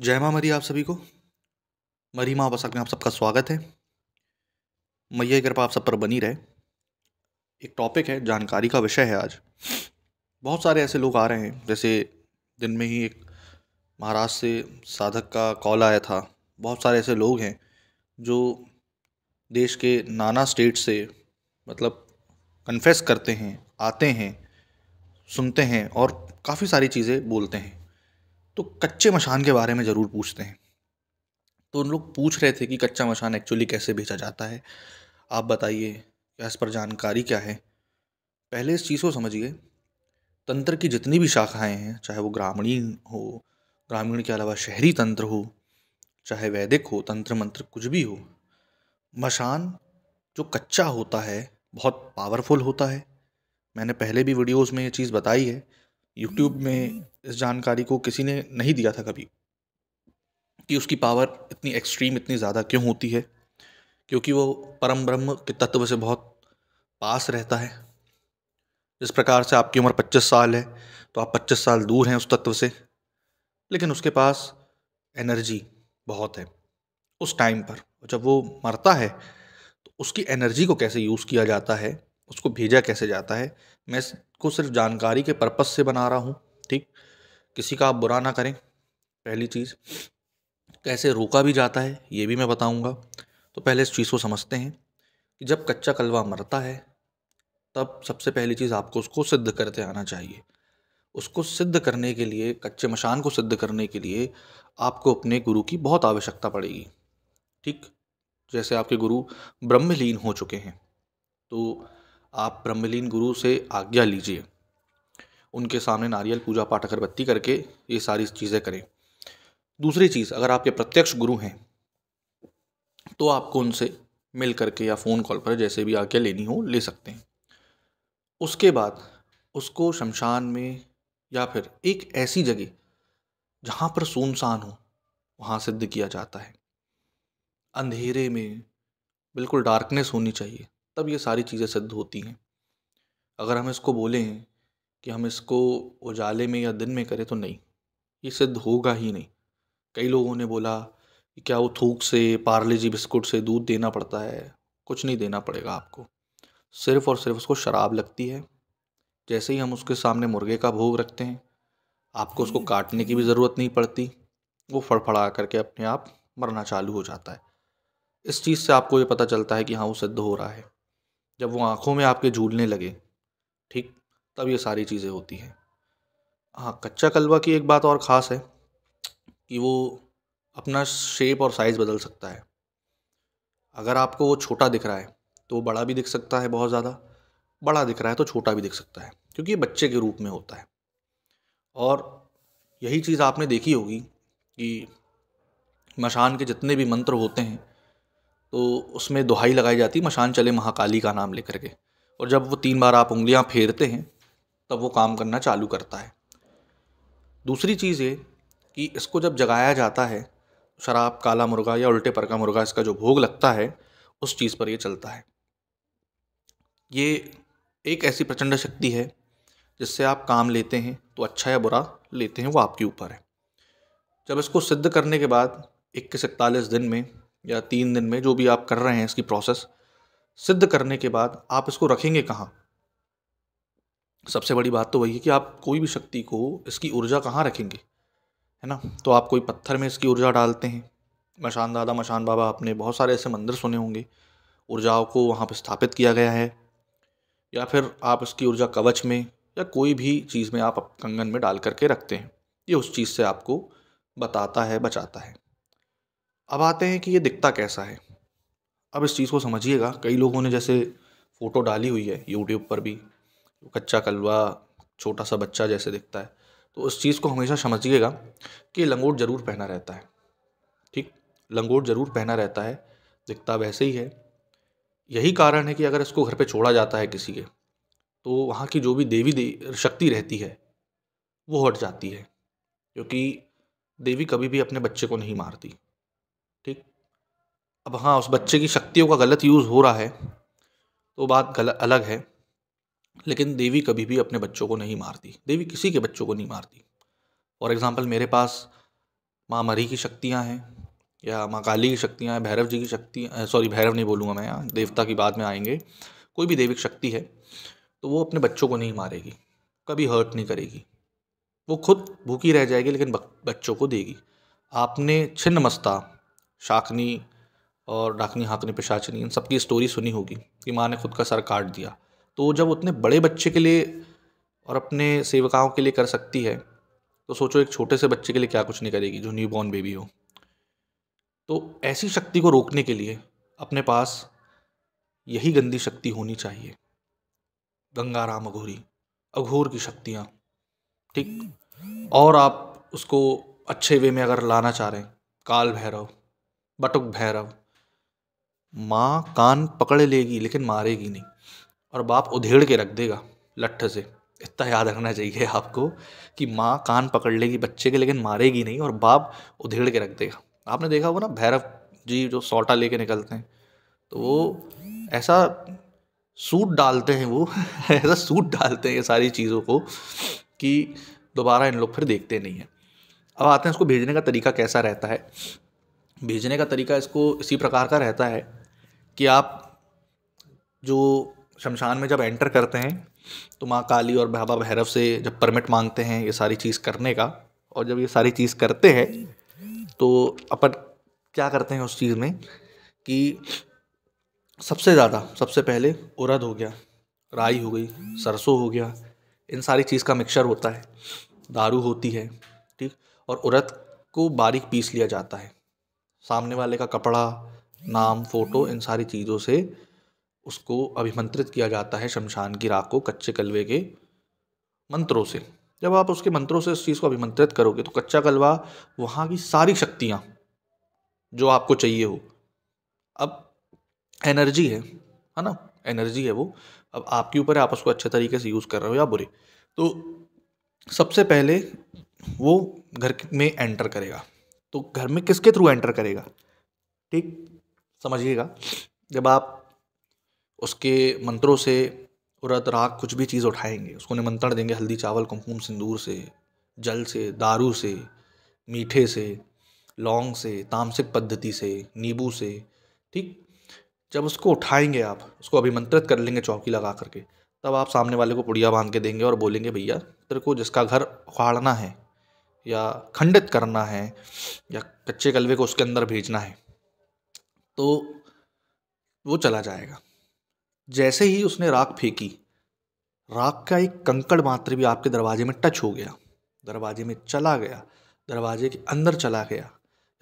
जय माँ मरी आप सभी को मरी माँ बसक में आप सबका स्वागत है मैया की कृपा आप सब पर बनी रहे एक टॉपिक है जानकारी का विषय है आज बहुत सारे ऐसे लोग आ रहे हैं जैसे दिन में ही एक महाराष्ट्र से साधक का कॉल आया था बहुत सारे ऐसे लोग हैं जो देश के नाना स्टेट से मतलब कन्फेस करते हैं आते हैं सुनते हैं और काफ़ी सारी चीज़ें बोलते हैं तो कच्चे मशान के बारे में ज़रूर पूछते हैं तो उन लोग पूछ रहे थे कि कच्चा मशान एक्चुअली कैसे बेचा जाता है आप बताइए क्या इस पर जानकारी क्या है पहले इस चीज़ को समझिए तंत्र की जितनी भी शाखाएं हैं चाहे वो ग्रामीण हो ग्रामीण के अलावा शहरी तंत्र हो चाहे वैदिक हो तंत्र मंत्र कुछ भी हो मशान जो कच्चा होता है बहुत पावरफुल होता है मैंने पहले भी वीडियोस में ये चीज़ बताई है यूट्यूब में इस जानकारी को किसी ने नहीं दिया था कभी कि उसकी पावर इतनी एक्सट्रीम इतनी ज़्यादा क्यों होती है क्योंकि वो परम ब्रह्म के तत्व से बहुत पास रहता है जिस प्रकार से आपकी उम्र 25 साल है तो आप 25 साल दूर हैं उस तत्व से लेकिन उसके पास एनर्जी बहुत है उस टाइम पर जब वो मरता है तो उसकी एनर्जी को कैसे यूज़ किया जाता है उसको भेजा कैसे जाता है मैं इसको सिर्फ जानकारी के पर्पज़ से बना रहा हूँ ठीक किसी का आप बुरा ना करें पहली चीज़ कैसे रोका भी जाता है ये भी मैं बताऊँगा तो पहले इस चीज़ को समझते हैं कि जब कच्चा कलवा मरता है तब सबसे पहली चीज़ आपको उसको सिद्ध करते आना चाहिए उसको सिद्ध करने के लिए कच्चे मशान को सिद्ध करने के लिए आपको अपने गुरु की बहुत आवश्यकता पड़ेगी ठीक जैसे आपके गुरु ब्रह्मलीन हो चुके हैं तो आप ब्रह्मलीन गुरु से आज्ञा लीजिए उनके सामने नारियल पूजा पाठ अगरबत्ती करके ये सारी चीज़ें करें दूसरी चीज़ अगर आपके प्रत्यक्ष गुरु हैं तो आपको उनसे मिल करके या फ़ोन कॉल पर जैसे भी आज्ञा लेनी हो ले सकते हैं उसके बाद उसको शमशान में या फिर एक ऐसी जगह जहाँ पर सुनसान हो वहाँ सिद्ध किया जाता है अंधेरे में बिल्कुल डार्कनेस होनी चाहिए तब ये सारी चीज़ें सिद्ध होती हैं अगर हम इसको बोलें कि हम इसको उजाले में या दिन में करें तो नहीं ये सिद्ध होगा ही नहीं कई लोगों ने बोला कि क्या वो थूक से पार्ले जी बिस्कुट से दूध देना पड़ता है कुछ नहीं देना पड़ेगा आपको सिर्फ़ और सिर्फ उसको शराब लगती है जैसे ही हम उसके सामने मुर्गे का भोग रखते हैं आपको उसको काटने की भी ज़रूरत नहीं पड़ती वो फड़फड़ा करके अपने आप मरना चालू हो जाता है इस चीज़ से आपको ये पता चलता है कि हाँ वो सिद्ध हो रहा है जब वो आँखों में आपके झूलने लगे ठीक तब ये सारी चीज़ें होती हैं हाँ कच्चा कलवा की एक बात और ख़ास है कि वो अपना शेप और साइज़ बदल सकता है अगर आपको वो छोटा दिख रहा है तो वो बड़ा भी दिख सकता है बहुत ज़्यादा बड़ा दिख रहा है तो छोटा भी दिख सकता है क्योंकि ये बच्चे के रूप में होता है और यही चीज़ आपने देखी होगी कि मशान के जितने भी मंत्र होते हैं तो उसमें दुहाई लगाई जाती मशान चले महाकाली का नाम लेकर के और जब वो तीन बार आप उंगलियां फेरते हैं तब वो काम करना चालू करता है दूसरी चीज़ ये कि इसको जब जगाया जाता है शराब काला मुर्गा या उल्टे पर का मुर्गा इसका जो भोग लगता है उस चीज़ पर ये चलता है ये एक ऐसी प्रचंड शक्ति है जिससे आप काम लेते हैं तो अच्छा या बुरा लेते हैं वो आपके ऊपर है जब इसको सिद्ध करने के बाद इक्कीस इकतालीस दिन में या तीन दिन में जो भी आप कर रहे हैं इसकी प्रोसेस सिद्ध करने के बाद आप इसको रखेंगे कहाँ सबसे बड़ी बात तो वही है कि आप कोई भी शक्ति को इसकी ऊर्जा कहाँ रखेंगे है ना तो आप कोई पत्थर में इसकी ऊर्जा डालते हैं मशान दादा मशान बाबा आपने बहुत सारे ऐसे मंदिर सुने होंगे ऊर्जाओं को वहाँ पर स्थापित किया गया है या फिर आप इसकी ऊर्जा कवच में या कोई भी चीज़ में आप कंगन में डाल करके रखते हैं ये उस चीज़ से आपको बताता है बचाता है अब आते हैं कि ये दिखता कैसा है अब इस चीज़ को समझिएगा कई लोगों ने जैसे फ़ोटो डाली हुई है यूट्यूब पर भी कच्चा कलवा छोटा सा बच्चा जैसे दिखता है तो उस चीज़ को हमेशा समझिएगा कि लंगोट ज़रूर पहना रहता है ठीक लंगोट ज़रूर पहना रहता है दिखता वैसे ही है यही कारण है कि अगर इसको घर पे छोड़ा जाता है किसी के तो वहाँ की जो भी देवी दे, शक्ति रहती है वो हट जाती है क्योंकि देवी कभी भी अपने बच्चे को नहीं मारती ठीक अब हाँ उस बच्चे की शक्तियों का गलत यूज़ हो रहा है तो बात गलत अलग है लेकिन देवी कभी भी अपने बच्चों को नहीं मारती देवी किसी के बच्चों को नहीं मारती फॉर एग्ज़ाम्पल मेरे पास माँ मरी की शक्तियाँ हैं या माँ काली की शक्तियाँ हैं भैरव जी की शक्ति सॉरी भैरव नहीं बोलूँगा मैं यहाँ देवता की बात में आएंगे कोई भी देविक शक्ति है तो वो अपने बच्चों को नहीं मारेगी कभी हर्ट नहीं करेगी वो खुद भूखी रह जाएगी लेकिन बच्चों को देगी आपने छिन्न मस्ता शाखनी और डाकनी हाकनी पिशाचनी इन सबकी स्टोरी सुनी होगी कि माँ ने खुद का सर काट दिया तो जब उतने बड़े बच्चे के लिए और अपने सेविकाओं के लिए कर सकती है तो सोचो एक छोटे से बच्चे के लिए क्या कुछ नहीं करेगी जो न्यू बॉर्न बेबी हो तो ऐसी शक्ति को रोकने के लिए अपने पास यही गंदी शक्ति होनी चाहिए गंगाराम अघोरी अघोर की शक्तियाँ ठीक और आप उसको अच्छे वे में अगर लाना चाह रहे हैं काल भैरव बटुक भैरव माँ कान पकड़ लेगी लेकिन मारेगी नहीं और बाप उधेड़ के रख देगा लट्ठ से इतना याद रखना चाहिए आपको कि माँ कान पकड़ लेगी बच्चे के लेकिन मारेगी नहीं और बाप उधेड़ के रख देगा आपने देखा होगा ना भैरव जी जो सोटा लेके निकलते हैं तो वो ऐसा सूट डालते हैं वो ऐसा सूट डालते हैं ये सारी चीज़ों को कि दोबारा इन लोग फिर देखते नहीं हैं अब आते हैं उसको भेजने का तरीका कैसा रहता है भेजने का तरीका इसको इसी प्रकार का रहता है कि आप जो शमशान में जब एंटर करते हैं तो माँ काली और बाबा भैरव से जब परमिट मांगते हैं ये सारी चीज़ करने का और जब ये सारी चीज़ करते हैं तो अपन क्या करते हैं उस चीज़ में कि सबसे ज़्यादा सबसे पहले उरद हो गया राई हो गई सरसों हो गया इन सारी चीज़ का मिक्सचर होता है दारू होती है ठीक और उरद को बारीक पीस लिया जाता है सामने वाले का कपड़ा नाम फ़ोटो इन सारी चीज़ों से उसको अभिमंत्रित किया जाता है शमशान की राख को कच्चे कलवे के मंत्रों से जब आप उसके मंत्रों से उस चीज़ को अभिमंत्रित करोगे तो कच्चा कलवा वहाँ की सारी शक्तियाँ जो आपको चाहिए हो अब एनर्जी है है ना एनर्जी है वो अब आपके ऊपर है आप उसको अच्छे तरीके से यूज़ कर रहे हो या बुरे तो सबसे पहले वो घर में एंटर करेगा तो घर में किसके थ्रू एंटर करेगा ठीक समझिएगा जब आप उसके मंत्रों से उरत राग कुछ भी चीज़ उठाएंगे उसको निमंत्रण देंगे हल्दी चावल कुमकुम सिंदूर से जल से दारू से मीठे से लौंग से तामसिक पद्धति से नींबू से ठीक जब उसको उठाएंगे आप उसको अभिमंत्रित कर लेंगे चौकी लगा करके तब आप सामने वाले को पुड़िया बांध के देंगे और बोलेंगे भैया तेरे को जिसका घर उखाड़ना है या खंडित करना है या कच्चे कलवे को उसके अंदर भेजना है तो वो चला जाएगा जैसे ही उसने राख फेंकी राख का एक कंकड़ मात्र भी आपके दरवाजे में टच हो गया दरवाजे में चला गया दरवाजे के अंदर चला गया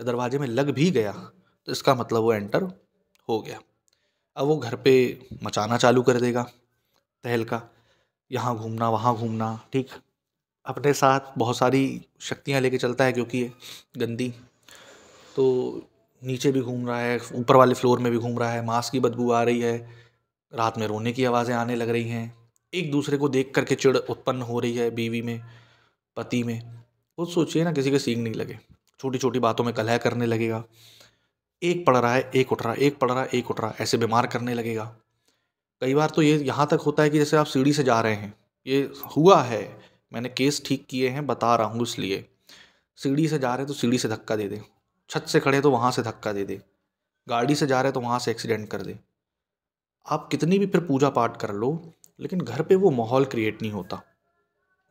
या दरवाजे में लग भी गया तो इसका मतलब वो एंटर हो गया अब वो घर पे मचाना चालू कर देगा तहलका यहाँ घूमना वहाँ घूमना ठीक अपने साथ बहुत सारी शक्तियाँ लेके चलता है क्योंकि गंदी तो नीचे भी घूम रहा है ऊपर वाले फ्लोर में भी घूम रहा है मांस की बदबू आ रही है रात में रोने की आवाज़ें आने लग रही हैं एक दूसरे को देख करके चिड़ उत्पन्न हो रही है बीवी में पति में खुद सोचिए ना किसी के सींग नहीं लगे छोटी छोटी बातों में कलह करने लगेगा एक पड़ रहा है एक उठ रहा है एक पड़ रहा है एक उठ रहा है ऐसे बीमार करने लगेगा कई बार तो ये यहाँ तक होता है कि जैसे आप सीढ़ी से जा रहे हैं ये हुआ है मैंने केस ठीक किए हैं बता रहा हूँ इसलिए सीढ़ी से जा रहे तो सीढ़ी से धक्का दे दे छत से खड़े तो वहाँ से धक्का दे दे गाड़ी से जा रहे तो वहाँ से एक्सीडेंट कर दे आप कितनी भी फिर पूजा पाठ कर लो लेकिन घर पे वो माहौल क्रिएट नहीं होता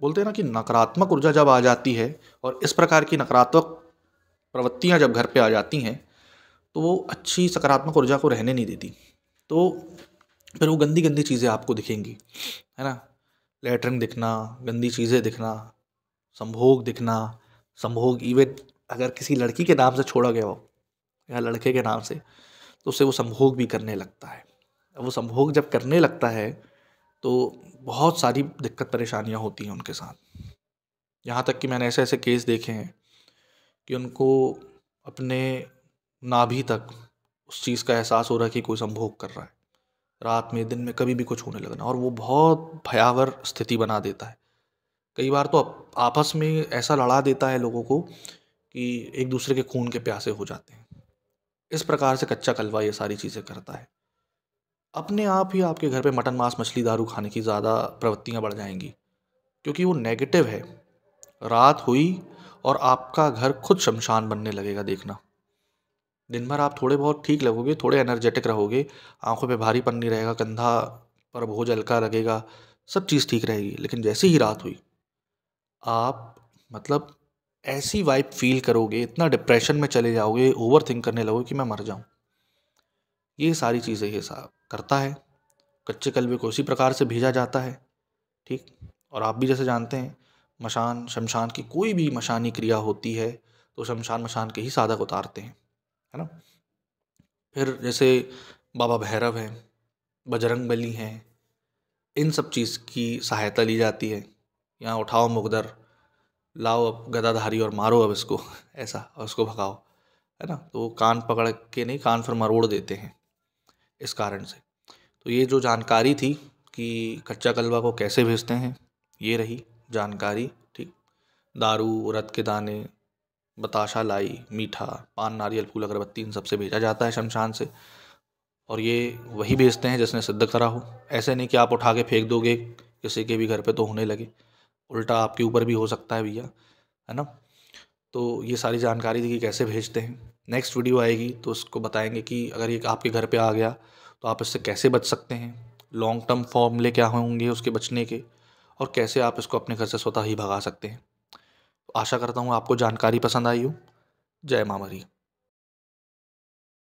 बोलते हैं ना कि नकारात्मक ऊर्जा जब आ जाती है और इस प्रकार की नकारात्मक प्रवृत्तियाँ जब घर पे आ जाती हैं तो वो अच्छी सकारात्मक ऊर्जा को रहने नहीं देती तो फिर वो गंदी गंदी चीज़ें आपको दिखेंगी है ना लेटरिन दिखना गंदी चीज़ें दिखना संभोग दिखना संभोग इवन अगर किसी लड़की के नाम से छोड़ा गया हो या लड़के के नाम से तो उसे वो संभोग भी करने लगता है वो संभोग जब करने लगता है तो बहुत सारी दिक्कत परेशानियाँ होती हैं उनके साथ यहाँ तक कि मैंने ऐसे ऐसे केस देखे हैं कि उनको अपने नाभि तक उस चीज़ का एहसास हो रहा है कि कोई संभोग कर रहा है रात में दिन में कभी भी कुछ होने लगना और वो बहुत भयावर स्थिति बना देता है कई बार तो आपस में ऐसा लड़ा देता है लोगों को कि एक दूसरे के खून के प्यासे हो जाते हैं इस प्रकार से कच्चा कलवा ये सारी चीज़ें करता है अपने आप ही आपके घर पे मटन मांस मछली दारू खाने की ज़्यादा प्रवृत्तियाँ बढ़ जाएंगी क्योंकि वो नेगेटिव है रात हुई और आपका घर खुद शमशान बनने लगेगा देखना दिन भर आप थोड़े बहुत ठीक लगोगे थोड़े एनर्जेटिक रहोगे आंखों पे पन नहीं रहेगा कंधा पर बोझ हल्का लगेगा सब चीज़ ठीक रहेगी लेकिन जैसे ही रात हुई आप मतलब ऐसी वाइब फील करोगे इतना डिप्रेशन में चले जाओगे ओवर थिंक करने लगोगे कि मैं मर जाऊँ ये सारी चीज़ें ये साहब करता है कच्चे कलवे को उसी प्रकार से भेजा जाता है ठीक और आप भी जैसे जानते हैं मशान शमशान की कोई भी मशानी क्रिया होती है तो शमशान मशान के ही साधक उतारते हैं है ना फिर जैसे बाबा भैरव हैं बजरंग बली हैं इन सब चीज़ की सहायता ली जाती है यहाँ उठाओ मुकदर लाओ अब गदाधारी और मारो अब इसको ऐसा और उसको भगाओ है ना तो वो कान पकड़ के नहीं कान फिर मरोड़ देते हैं इस कारण से तो ये जो जानकारी थी कि कच्चा कलवा को कैसे भेजते हैं ये रही जानकारी ठीक दारू रत के दाने बताशा लाई मीठा पान नारियल फूल अगरबत्ती इन सबसे भेजा जाता है शमशान से और ये वही बेचते हैं जिसने सिद्ध करा हो ऐसे नहीं कि आप उठा के फेंक दोगे किसी के भी घर पे तो होने लगे उल्टा आपके ऊपर भी हो सकता है भैया है ना तो ये सारी जानकारी थी कि कैसे भेजते हैं नेक्स्ट वीडियो आएगी तो उसको बताएंगे कि अगर ये आपके घर पे आ गया तो आप इससे कैसे बच सकते हैं लॉन्ग टर्म फॉर्मले क्या होंगे उसके बचने के और कैसे आप इसको अपने घर से स्वतः ही भगा सकते हैं आशा करता हूँ आपको जानकारी पसंद आई हो जय मामरी